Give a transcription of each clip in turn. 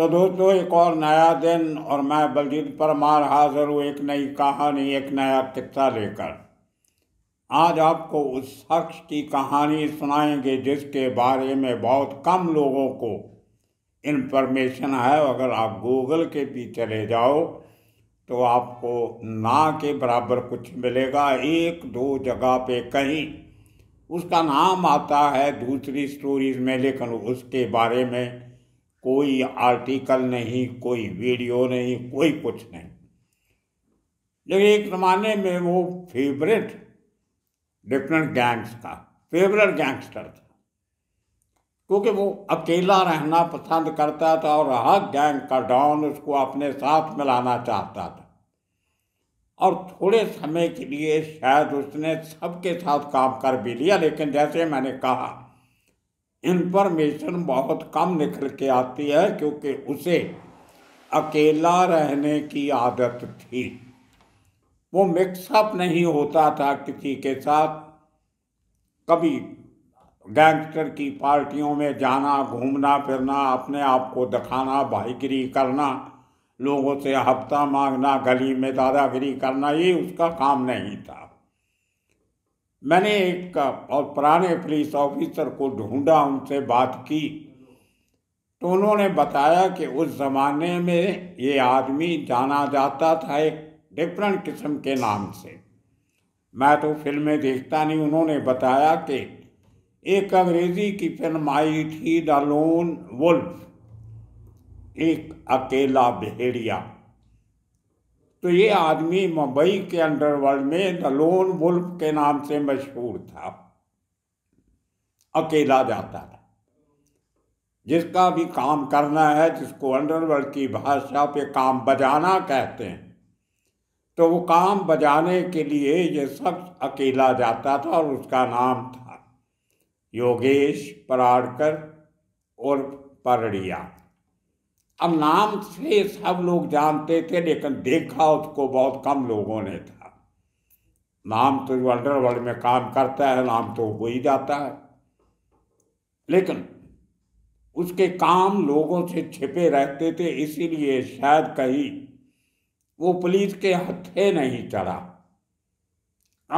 दोस्तों एक और नया दिन और मैं बलजीत परमार हाजिर हूँ एक नई कहानी एक नया किस्सा लेकर आज आपको उस शख्स की कहानी सुनाएंगे जिसके बारे में बहुत कम लोगों को इन्फॉर्मेशन है अगर आप गूगल के भी चले जाओ तो आपको ना के बराबर कुछ मिलेगा एक दो जगह पे कहीं उसका नाम आता है दूसरी स्टोरीज में लेकिन उसके बारे में कोई आर्टिकल नहीं कोई वीडियो नहीं कोई कुछ नहीं लेकिन एक जमाने में वो फेवरेट डिफरेंट गैंग्स का फेवरेट गैंगस्टर था क्योंकि वो अकेला रहना पसंद करता था और हर गैंग का डॉन उसको अपने साथ मिलाना चाहता था और थोड़े समय के लिए शायद उसने सबके साथ काम कर भी लिया लेकिन जैसे मैंने कहा इन्फॉर्मेशन बहुत कम निकल के आती है क्योंकि उसे अकेला रहने की आदत थी वो मिक्सअप नहीं होता था किसी के साथ कभी गैंगस्टर की पार्टियों में जाना घूमना फिरना अपने आप को दिखाना भाईगिरी करना लोगों से हफ्ता मांगना गली में दादागिरी करना ये उसका काम नहीं था मैंने एक और पुराने पुलिस ऑफिसर को ढूंढा उनसे बात की तो उन्होंने बताया कि उस ज़माने में ये आदमी जाना जाता था एक डिफरेंट किस्म के नाम से मैं तो फिल्में देखता नहीं उन्होंने बताया कि एक अंग्रेज़ी की फिल्म आई थी द लोन वुल्फ एक अकेला भेड़िया तो ये आदमी मुंबई के अंडरवर्ल्ड में द लोन वुल्फ के नाम से मशहूर था अकेला जाता था जिसका भी काम करना है जिसको अंडरवर्ल्ड की भाषा पे काम बजाना कहते हैं तो वो काम बजाने के लिए ये सब अकेला जाता था और उसका नाम था योगेश पराड़कर और परड़िया अब नाम से सब लोग जानते थे लेकिन देखा उसको बहुत कम लोगों ने था नाम तो जो अंडरवर्ल्ड में काम करता है नाम तो हो ही जाता है लेकिन उसके काम लोगों से छिपे रहते थे इसीलिए शायद कहीं वो पुलिस के हथे नहीं चढ़ा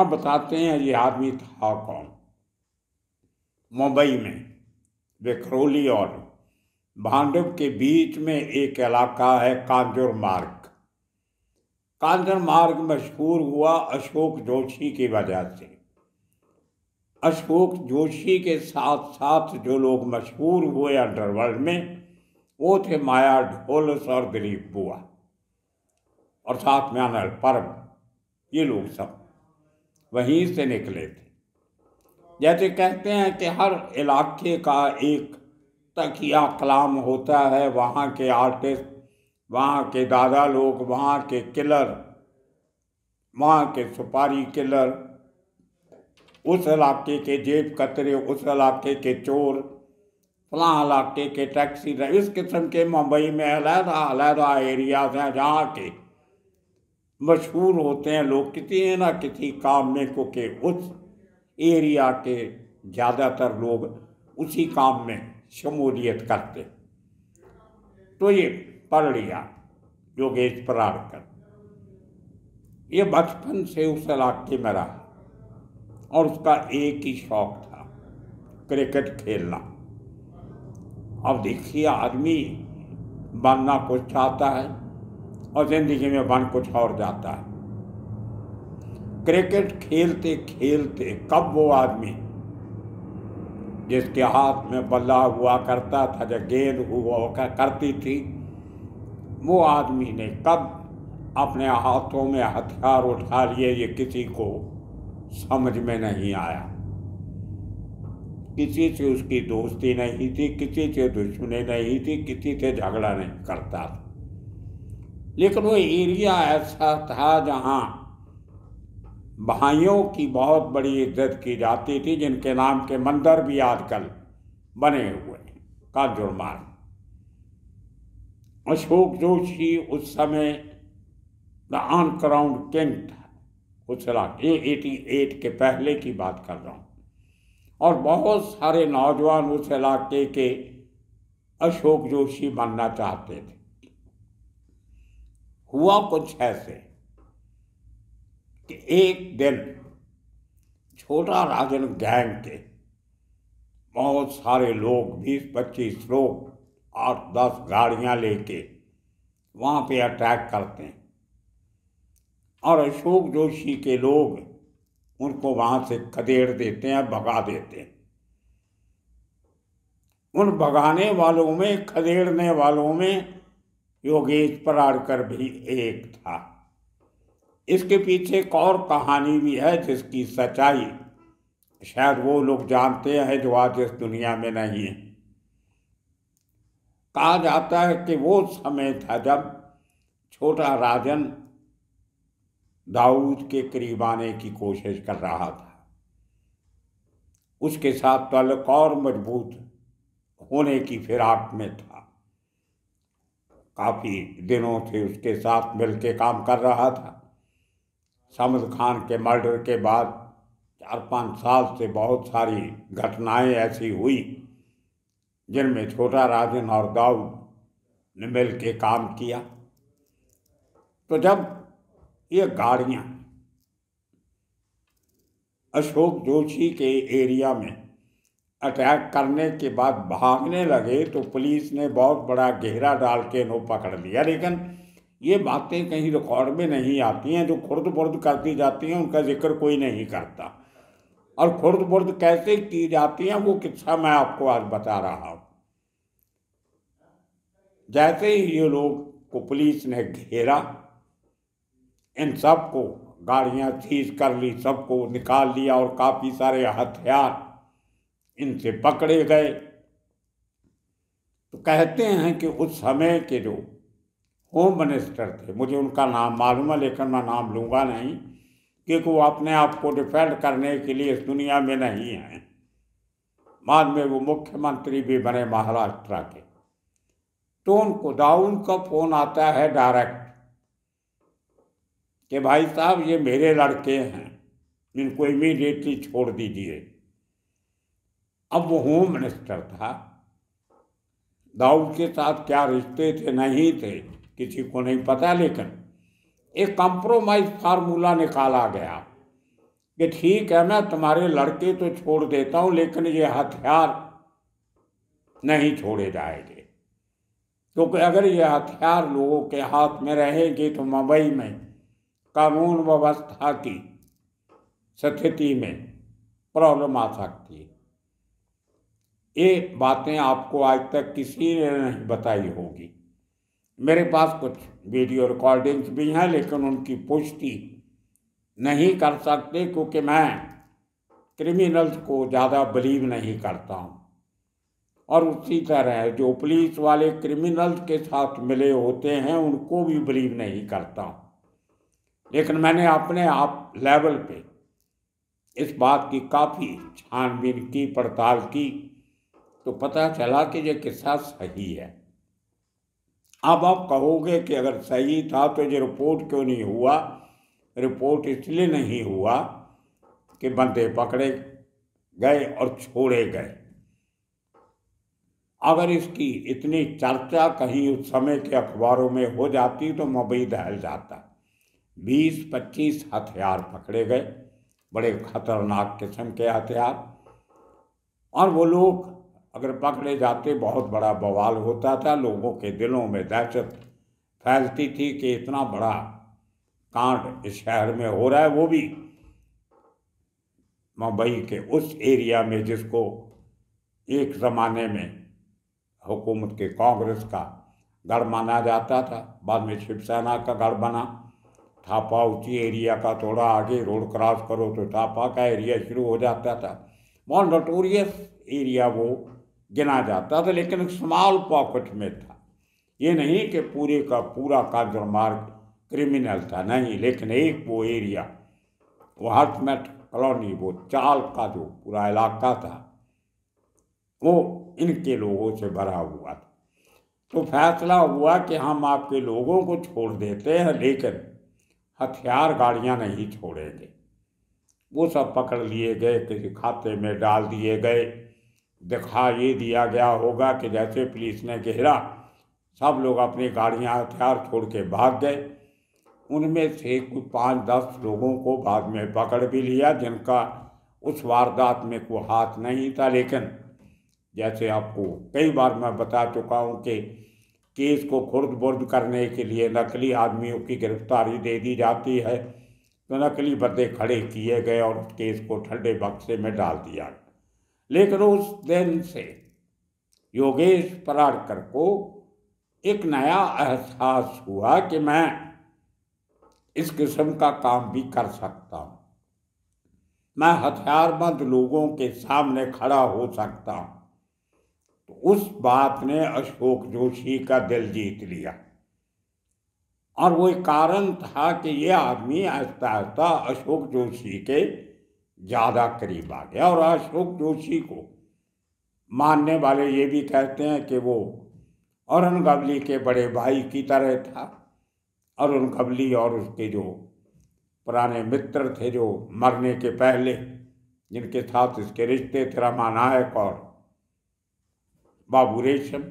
अब बताते हैं ये आदमी था कौन मुंबई में विखरोली और भांडव के बीच में एक इलाका है कांजुर मार्ग कांजुर मार्ग मशहूर हुआ अशोक जोशी की वजह से अशोक जोशी के साथ साथ जो लोग मशहूर हुए अंडरवर्ल्ड में वो थे माया ढोलस और दिलीप बुआ और साथ में अनल पर्व ये लोग सब वहीं से निकले थे जैसे कहते हैं कि हर इलाके का एक तकिया कलाम होता है वहाँ के आर्टिस्ट वहाँ के दादा लोग वहाँ के किलर वहाँ के सुपारी किलर उस इलाके के जेब कतरे उस इलाके के चोर फलां इलाके के टैक्सी इस किस्म के मुंबई में अलहदा अलहदा एरियाज हैं जहाँ के मशहूर होते हैं लोग किसी ना किसी काम में क्योंकि उस एरिया के ज़्यादातर लोग उसी काम में शमूलियत करते तो ये पढ़ लिया योगेश पराड़कर ये बचपन से उस इलाके में रहा और उसका एक ही शौक था क्रिकेट खेलना अब देखिए आदमी बनना कुछ चाहता है और ज़िंदगी में बन कुछ और जाता है क्रिकेट खेलते खेलते कब वो आदमी जिसके हाथ में बल्ला हुआ करता था जो गेंद हुआ करती थी वो आदमी ने कब अपने हाथों में हथियार उठा लिए ये किसी को समझ में नहीं आया किसी से उसकी दोस्ती नहीं थी किसी से दुश्मनी नहीं थी किसी से झगड़ा नहीं करता था लेकिन वो एरिया ऐसा था जहाँ भाइयों की बहुत बड़ी इज्जत की जाती थी जिनके नाम के मंदिर भी आजकल बने हुए का जुर्मान अशोक जोशी उस समय द ऑन क्राउंड किंग था उस इलाके एटी एट के पहले की बात कर रहा हूँ और बहुत सारे नौजवान उस इलाके के अशोक जोशी बनना चाहते थे हुआ कुछ ऐसे कि एक दिन छोटा राजन गैंग के बहुत सारे लोग बीस पच्चीस लोग आठ दस गाड़ियां लेके वहां पे अटैक करते हैं और अशोक जोशी के लोग उनको वहां से खदेड़ देते हैं भगा देते हैं उन भगाने वालों में खदेड़ने वालों में योगेश पराड़कर भी एक था इसके पीछे एक और कहानी भी है जिसकी सच्चाई शायद वो लोग जानते हैं जो आज इस दुनिया में नहीं है कहा जाता है कि वो समय था जब छोटा राजन दाऊद के करीब आने की कोशिश कर रहा था उसके साथ तलक और मजबूत होने की फिराक में था काफ़ी दिनों से उसके साथ मिलके काम कर रहा था समद खान के मर्डर के बाद चार पाँच साल से बहुत सारी घटनाएं ऐसी हुई जिनमें छोटा राजन और दाऊद ने मिल के काम किया तो जब ये गाड़ियाँ अशोक जोशी के एरिया में अटैक करने के बाद भागने लगे तो पुलिस ने बहुत बड़ा घेरा डाल के इन्हों पकड़ लिया लेकिन ये बातें कहीं रिकॉर्ड में नहीं आती हैं जो खुर्द बुर्द करती जाती हैं उनका जिक्र कोई नहीं करता और खुर्द बुर्द कैसे की जाती हैं वो किस्सा मैं आपको आज बता रहा हूँ जैसे ही ये लोग को पुलिस ने घेरा इन सबको गाड़ियाँ चीज कर ली सबको निकाल लिया और काफ़ी सारे हथियार इनसे पकड़े गए तो कहते हैं कि उस समय के जो होम मिनिस्टर थे मुझे उनका नाम मालूम है लेकिन मैं नाम लूँगा नहीं क्योंकि वो अपने आप को डिफेंड करने के लिए इस दुनिया में नहीं हैं बाद में वो मुख्यमंत्री भी बने महाराष्ट्र के तो उनको दाउन का फोन आता है डायरेक्ट कि भाई साहब ये मेरे लड़के हैं जिनको इमीडिएटली छोड़ दीजिए अब वो होम मिनिस्टर था दाऊद के साथ क्या रिश्ते थे नहीं थे किसी को नहीं पता लेकिन एक कंप्रोमाइज फार्मूला निकाला गया कि ठीक है मैं तुम्हारे लड़के तो छोड़ देता हूं लेकिन ये हथियार नहीं छोड़े जाएंगे क्योंकि अगर ये हथियार लोगों के हाथ में रहेंगे तो मुंबई में कानून व्यवस्था की स्थिति में प्रॉब्लम आ सकती है ये बातें आपको आज तक किसी ने नहीं बताई होगी मेरे पास कुछ वीडियो रिकॉर्डिंग्स भी हैं लेकिन उनकी पुष्टि नहीं कर सकते क्योंकि मैं क्रिमिनल्स को ज़्यादा बिलीव नहीं करता हूँ और उसी तरह जो पुलिस वाले क्रिमिनल्स के साथ मिले होते हैं उनको भी बिलीव नहीं करता हूँ लेकिन मैंने अपने आप लेवल पे इस बात की काफ़ी छानबीन की पड़ताल की तो पता चला कि यह किस्सा सही है अब आप कहोगे कि अगर सही था तो ये रिपोर्ट क्यों नहीं हुआ रिपोर्ट इसलिए नहीं हुआ कि बंदे पकड़े गए और छोड़े गए अगर इसकी इतनी चर्चा कहीं उस समय के अखबारों में हो जाती तो मबई दहल जाता बीस पच्चीस हथियार पकड़े गए बड़े खतरनाक किस्म के हथियार और वो लोग अगर पकड़े जाते बहुत बड़ा बवाल होता था लोगों के दिलों में दहशत फैलती थी कि इतना बड़ा कांड इस शहर में हो रहा है वो भी मुंबई के उस एरिया में जिसको एक ज़माने में हुकूमत के कांग्रेस का गढ़ माना जाता था बाद में शिवसेना का गढ़ बना थापा उची एरिया का थोड़ा आगे रोड क्रॉस करो तो थापा का एरिया शुरू हो जाता था बहुत नटोरियस एरिया वो गिना जाता था लेकिन स्मॉल पॉकेट में था ये नहीं कि पूरे का पूरा कागर मार्ग क्रिमिनल था नहीं लेकिन एक वो एरिया वो हर्टमेट कॉलोनी वो चाल का जो पूरा इलाका था वो इनके लोगों से भरा हुआ था तो फैसला हुआ कि हम आपके लोगों को छोड़ देते हैं लेकिन हथियार गाड़ियां नहीं छोड़ेंगे वो सब पकड़ लिए गए किसी खाते में डाल दिए गए दिखा ये दिया गया होगा कि जैसे पुलिस ने घेरा सब लोग अपनी गाड़ियां हथियार छोड़ के भाग गए उनमें से कुछ पाँच दस लोगों को बाद में पकड़ भी लिया जिनका उस वारदात में कोई हाथ नहीं था लेकिन जैसे आपको कई बार मैं बता चुका हूँ कि केस को खुर्द बुर्द करने के लिए नकली आदमियों की गिरफ्तारी दे दी जाती है तो नकली बदे खड़े किए गए और केस को ठंडे बक्से में डाल दिया गया लेकिन उस दिन से योगेश पराड़कर को एक नया एहसास हुआ कि मैं इस किस्म का काम भी कर सकता हूं मैं हथियारबंद लोगों के सामने खड़ा हो सकता हूं तो उस बात ने अशोक जोशी का दिल जीत लिया और वो कारण था कि ये आदमी आहिस्ता आहिस्ता अशोक जोशी के ज़्यादा करीब आ गया और अशोक जोशी को मानने वाले ये भी कहते हैं कि वो अरुण गवली के बड़े भाई की तरह था अरुण गवली और उसके जो पुराने मित्र थे जो मरने के पहले जिनके साथ इसके रिश्ते थे रमानायक और बाबू रेशम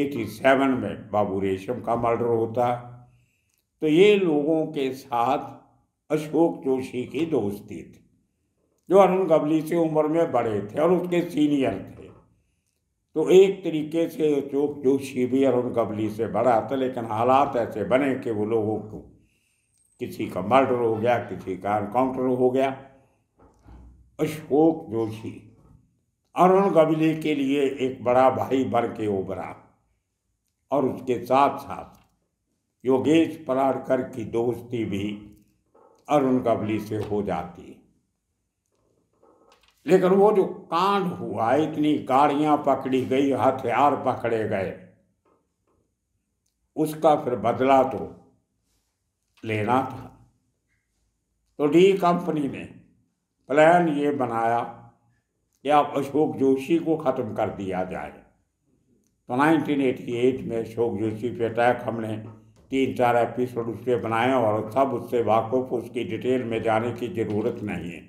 एटी सेवन में बाबू रेशम का मर्डर होता है तो ये लोगों के साथ अशोक जोशी की दोस्ती थी जो अरुण गबली से उम्र में बड़े थे और उसके सीनियर थे तो एक तरीके से जो जोशी भी अरुण गबली से बड़ा था लेकिन हालात ऐसे बने कि वो लोगों को किसी का मर्डर हो गया किसी का एनकाउंटर हो गया अशोक जोशी अरुण गबली के लिए एक बड़ा भाई बन के उभरा और उसके साथ साथ योगेश पराड़कर की दोस्ती भी अरुण गबली से हो जाती लेकिन वो जो कांड हुआ इतनी गाड़ियां पकड़ी गई हथियार पकड़े गए उसका फिर बदला तो लेना था तो डी कंपनी ने प्लान ये बनाया कि आप अशोक जोशी को ख़त्म कर दिया जाए तो 1988 में अशोक जोशी पे अटैक हमने तीन चार एपिसोड उसके बनाए और सब उससे वाकफ उसकी डिटेल में जाने की ज़रूरत नहीं है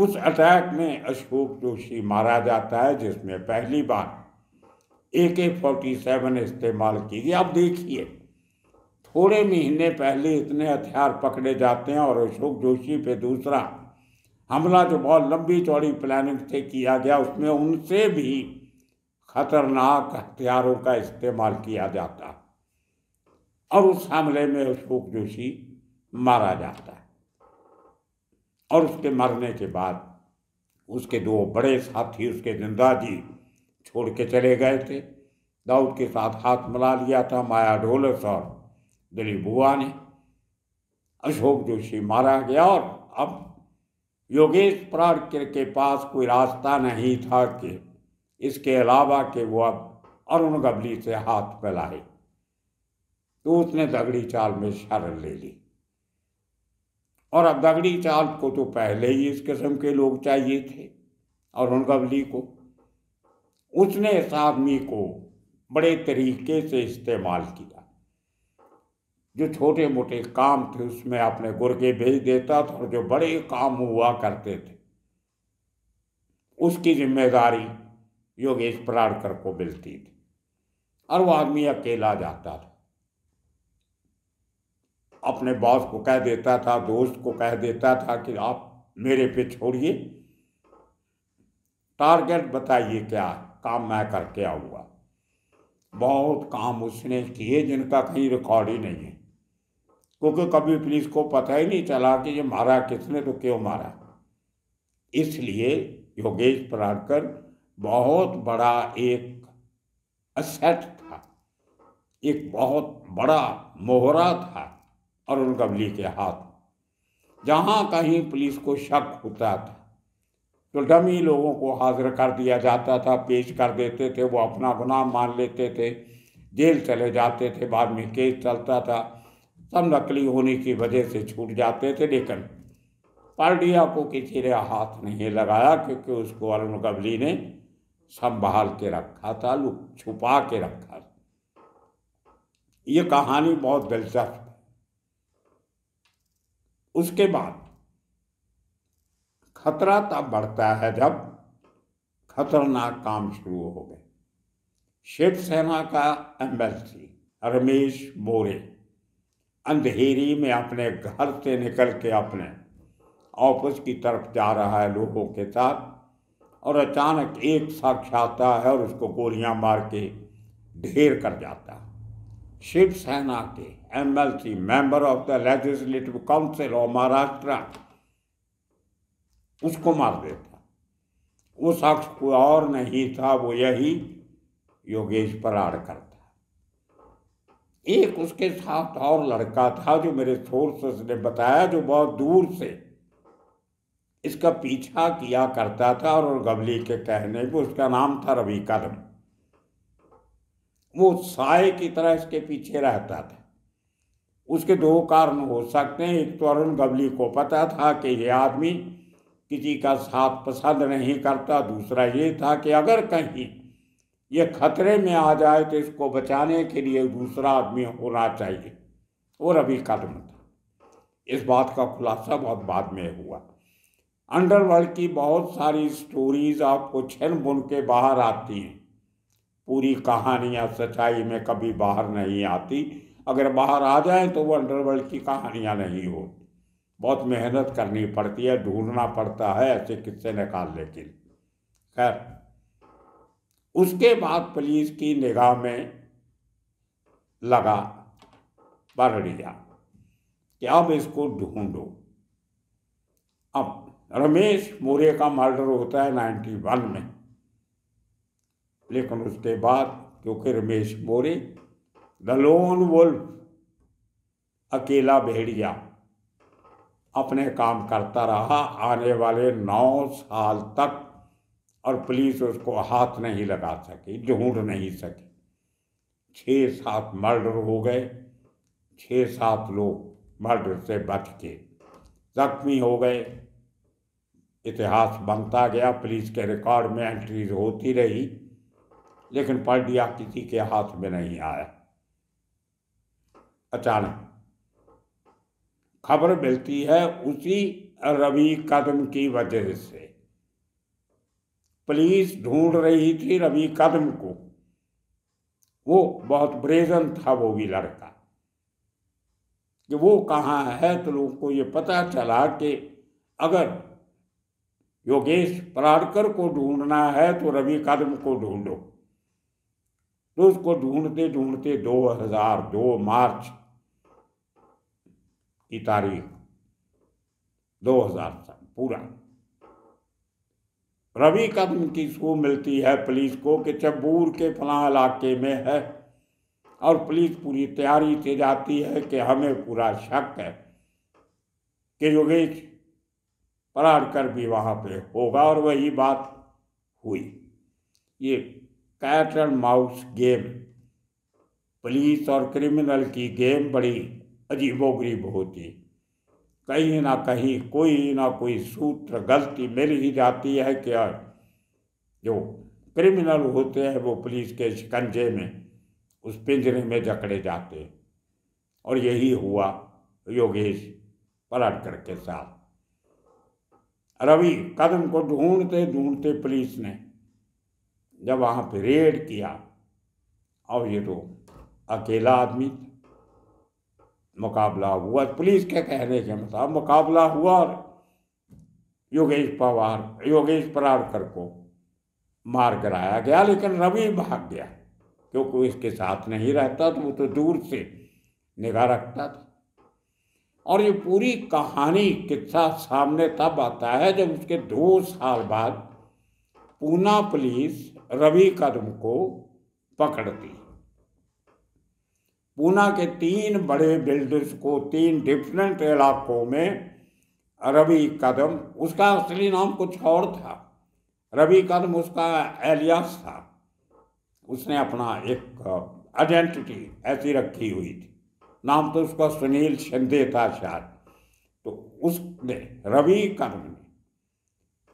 उस अटैक में अशोक जोशी मारा जाता है जिसमें पहली बार ए के फोर्टी सेवन इस्तेमाल की गई अब देखिए थोड़े महीने पहले इतने हथियार पकड़े जाते हैं और अशोक जोशी पे दूसरा हमला जो बहुत लंबी चौड़ी प्लानिंग से किया गया उसमें उनसे भी खतरनाक हथियारों का इस्तेमाल किया जाता और उस हमले में अशोक जोशी मारा जाता है और उसके मरने के बाद उसके दो बड़े साथी उसके जिंदा जी छोड़ के चले गए थे दाऊद के साथ हाथ मिला लिया था माया ढोलस और दिलीप बुआ ने अशोक जोशी मारा गया और अब योगेश प्राणकर के पास कोई रास्ता नहीं था कि इसके अलावा कि वो अब अरुण गबली से हाथ मिलाए तो उसने दगड़ी चाल में शरण ले ली और अब दगड़ी चाल को तो पहले ही इस किस्म के लोग चाहिए थे और उनका को उसने इस आदमी को बड़े तरीके से इस्तेमाल किया जो छोटे मोटे काम थे उसमें अपने गुर्गे भेज देता था और जो बड़े काम हुआ करते थे उसकी जिम्मेदारी योगेश प्राड़कर को मिलती थी और वो आदमी अकेला जाता था अपने बॉस को कह देता था दोस्त को कह देता था कि आप मेरे पे छोड़िए टारगेट बताइए क्या काम मैं करके आऊँगा बहुत काम उसने किए जिनका कहीं रिकॉर्ड ही नहीं है क्योंकि कभी पुलिस को पता ही नहीं चला कि ये मारा किसने तो क्यों मारा इसलिए योगेश पराड़कर बहुत बड़ा एक असेट था एक बहुत बड़ा मोहरा था अरुण गवली के हाथ जहाँ कहीं पुलिस को शक होता था तो डमी लोगों को हाजिर कर दिया जाता था पेश कर देते थे वो अपना गुनाह मान लेते थे जेल चले जाते थे बाद में केस चलता था सब नकली होने की वजह से छूट जाते थे लेकिन पार्डिया को किसी ने हाथ नहीं लगाया क्योंकि उसको अरुण गवली ने संभाल के रखा था लुक छुपा के रखा था ये कहानी बहुत दिलचस्प उसके बाद खतरा तब बढ़ता है जब खतरनाक काम शुरू हो गए शिवसेना का एम्बेसी रमेश मोरे अंधेरी में अपने घर से निकल के अपने ऑफिस की तरफ जा रहा है लोगों के साथ और अचानक एक साक्ष आता है और उसको गोलियां मार के ढेर कर जाता है Shiv के MLC, member of the Legislative Council of Maharashtra, उसको मार देता वो शख्स कोई और नहीं था वो यही योगेश पराड़ करता एक उसके साथ और लड़का था जो मेरे सोर्सेस ने बताया जो बहुत दूर से इसका पीछा किया करता था और गबली के कहने पर उसका नाम था रवि कदम वो साय की तरह इसके पीछे रहता था उसके दो कारण हो सकते हैं एक तो अरुण गवली को पता था कि ये आदमी किसी का साथ पसंद नहीं करता दूसरा ये था कि अगर कहीं ये खतरे में आ जाए तो इसको बचाने के लिए दूसरा आदमी होना चाहिए और अभी कदम था इस बात का खुलासा बहुत बाद में हुआ अंडरवर्ल्ड की बहुत सारी स्टोरीज आपको छन बुन के बाहर आती हैं पूरी कहानियाँ सच्चाई में कभी बाहर नहीं आती अगर बाहर आ जाए तो वो अंडरवर्ल्ड की कहानियाँ नहीं होती बहुत मेहनत करनी पड़ती है ढूंढना पड़ता है ऐसे किस्से निकाल लेकिन खैर उसके बाद पुलिस की निगाह में लगा बरड़िया कि अब इसको ढूंढो अब रमेश मोरे का मर्डर होता है नाइन्टी वन में लेकिन उसके बाद क्योंकि Ramesh More the lone wolf अकेला भेड़िया अपने काम करता रहा आने वाले नौ साल तक और पुलिस उसको हाथ नहीं लगा सकी ढूंढ नहीं सकी छः सात मर्डर हो गए छः सात लोग मर्डर से बच के जख्मी हो गए इतिहास बनता गया पुलिस के रिकॉर्ड में एंट्रीज होती रही लेकिन पार्टी किसी के हाथ में नहीं आया अचानक खबर मिलती है उसी रवि कदम की वजह से पुलिस ढूंढ रही थी रवि कदम को वो बहुत ब्रेजन था वो भी लड़का कि वो कहाँ है तो लोगों को ये पता चला कि अगर योगेश पराड़कर को ढूंढना है तो रवि कदम को ढूंढो तो उसको ढूंढते ढूंढते 2002 मार्च की तारीख 2000 तक पूरा रवि कदम की सू मिलती है पुलिस को कि चबूर के फला इलाके में है और पुलिस पूरी तैयारी से जाती है कि हमें पूरा शक है कि योगेश पराड़ कर भी वहाँ पे होगा और वही बात हुई ये cat and mouse game police और क्रिमिनल की गेम बड़ी अजीबोगरीब होती कहीं ना कहीं कोई ना कोई सूत्र गलती मिल ही जाती है कि जो क्रिमिनल होते हैं वो पुलिस के शिकंजे में उस पिंजरे में जकड़े जाते हैं और यही हुआ योगेश पलटकर के साथ रवि कदम को ढूंढते ढूंढते पुलिस ने जब वहाँ पर रेड किया और ये तो अकेला आदमी मुकाबला हुआ पुलिस के कहने के मुताब मुकाबला हुआ और योगेश पवार योगेश परारकर को मार गिराया गया लेकिन रवि भाग गया क्योंकि इसके साथ नहीं रहता तो वो तो दूर से निगाह रखता था और ये पूरी कहानी किस्सा सामने तब आता है जब उसके दो साल बाद पूना पुलिस रवि कदम को पकड़ती पूना के तीन बड़े बिल्डर्स को तीन डिफरेंट इलाकों में रवि कदम उसका असली नाम कुछ और था रवि कदम उसका एलियास था उसने अपना एक आइडेंटिटी uh, ऐसी रखी हुई थी नाम तो उसका सुनील शिंदे था शायद तो उसने रवि कदम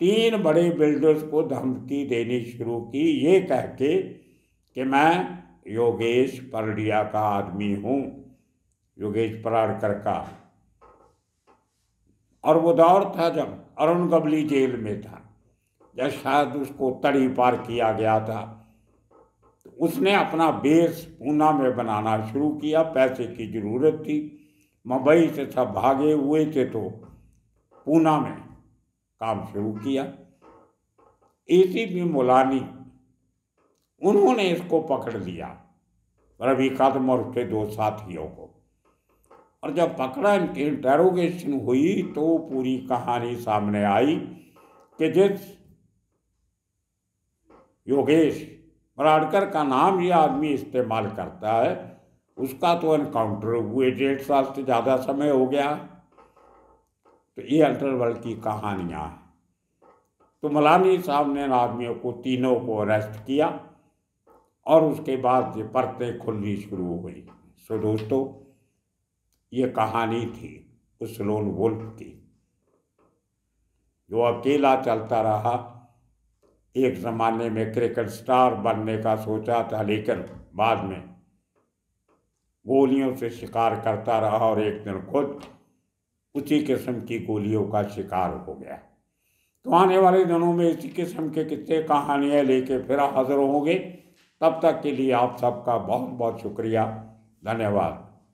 तीन बड़े बिल्डर्स को धमकी देनी शुरू की ये कह के कि मैं योगेश परडिया का आदमी हूँ योगेश पराड़कर का और वो दौर था जब अरुण गबली जेल में था जब शायद उसको तड़ी पार किया गया था तो उसने अपना बेस पूना में बनाना शुरू किया पैसे की ज़रूरत थी मुंबई से सब भागे हुए थे तो पूना में काम शुरू किया एसीपी मोलानी उन्होंने इसको पकड़ लिया रवि कदम और उसके दो साथियों को और जब पकड़ा इनकी इंटेरोगेशन हुई तो पूरी कहानी सामने आई कि जिस योगेश मराड़कर का नाम ये आदमी इस्तेमाल करता है उसका तो एनकाउंटर हुए डेढ़ साल से ज़्यादा समय हो गया तो ये अल्टर वर्ल्ड की कहानियाँ हैं तो मलानी साहब ने इन आदमियों को तीनों को अरेस्ट किया और उसके बाद ये परतें खुलनी शुरू हो गई सो दोस्तों ये कहानी थी उस लोन वुल्फ की जो अकेला चलता रहा एक ज़माने में क्रिकेट स्टार बनने का सोचा था लेकिन बाद में गोलियों से शिकार करता रहा और एक दिन खुद उसी किस्म की गोलियों का शिकार हो गया तो आने वाले दिनों में इसी किस्म के किस्से कहानियाँ लेके फिर हाजिर होंगे तब तक के लिए आप सबका बहुत बहुत शुक्रिया धन्यवाद